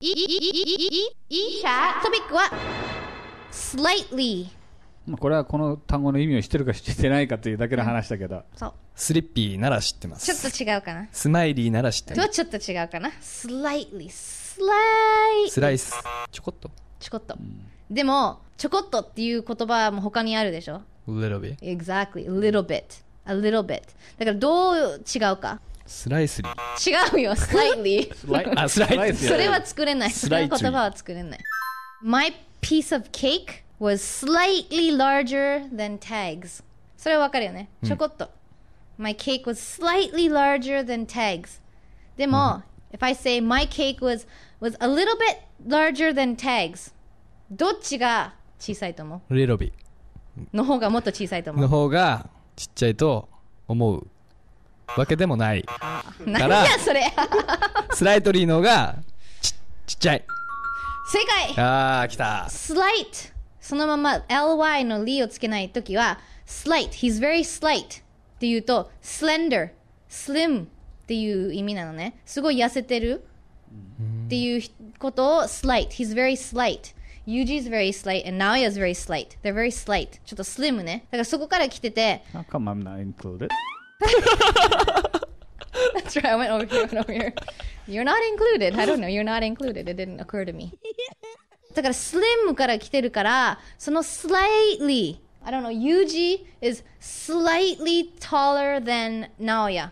いいいいいいいいいトピックは slightly これはこの単語の意味を知ってるか知ってないかというだけの話だけど、そうスリッピーなら知ってますちょっと違うかなスマイリーなら知ってますちょっと違うかな slightly s l i スライスちょこっとちょこっと、でもちょこっとっていう言葉も他にあるでしょ little bit exactly little bit a little bit だからどう違うかスライスリー違うよスライリーあスライスリーそれは作れないそれの言葉は作れない My piece of cake was slightly larger than tags それはわかるよねちょこっと、My cake was slightly larger than tags でも、if I say my cake was was a little bit larger than tags どっちが小さいと思う ?little bit の方がもっと小さいと思うの方がちっちゃいと思うわけでもないから何やそれスライトリーのがちちっちゃい正解ああきたスライトそのまま ly のリをつけないときは slight he's very slight っていうと slender slim っていう意味なのねすごい痩せてるっていうことを slight he's very slight Yuji s very slight and Naoya is very slight they're very slight ちょっと slim ねだからそこから来ててなんかま o な e I'm not included? That's right. I went over here. Went over here. You're not included. I don't know. You're not included. It didn't occur to me. だから slim から来てるから、その slightly。I don't know. Yuji is slightly taller than Naoya.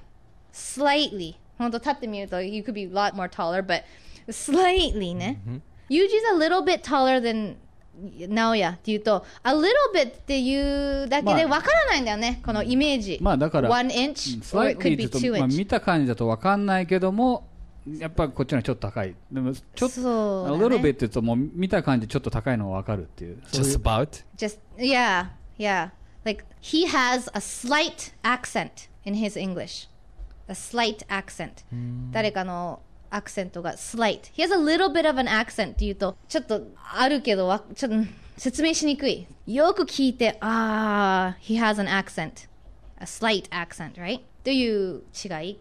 Slightly. 本当立ってみると you could be a lot more taller, but slightly ね。Mm -hmm. Yuji's a little bit taller than 直哉っていうと、a little bit っていうだけでわからないんだよね、まあ、このイメージ。まあだから、1 inch or it could be 2 inch。まあ、見た感じだとわかんないけども、やっぱこっちのちょっと高い。でも、ちょっと、ね、a little bit って言うと、もう見た感じちょっと高いのわかるっていう。just about? Just, yeah, yeah. Like, he has a slight accent in his English. A slight accent. 誰かのアクセントが slight. He has a little bit of an accent って言うと、ちょっとあるけど、ちょっと説明しにくい。よく聞いて、ああ、he has an accent. A slight accent, right? という違い。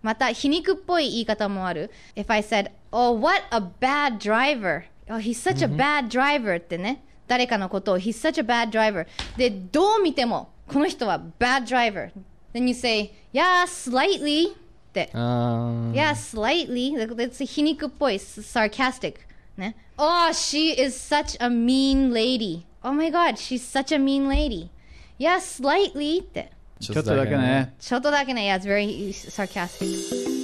また、皮肉っぽい言い方もある。If I said, oh, what a bad driver. Oh, he's such a bad driver ってね。誰かのことを、he's such a bad driver. で、どう見ても、この人は bad driver. Then you say, yeah, slightly.。あー um. Yeah, slightly. That's sarcastic. ね。Oh, she is such a mean lady. Oh my god, she's such a mean lady. Yeah, slightly. って。ちょっとだけね。ちょっとだけね。Yeah, eh? it's very sarcastic.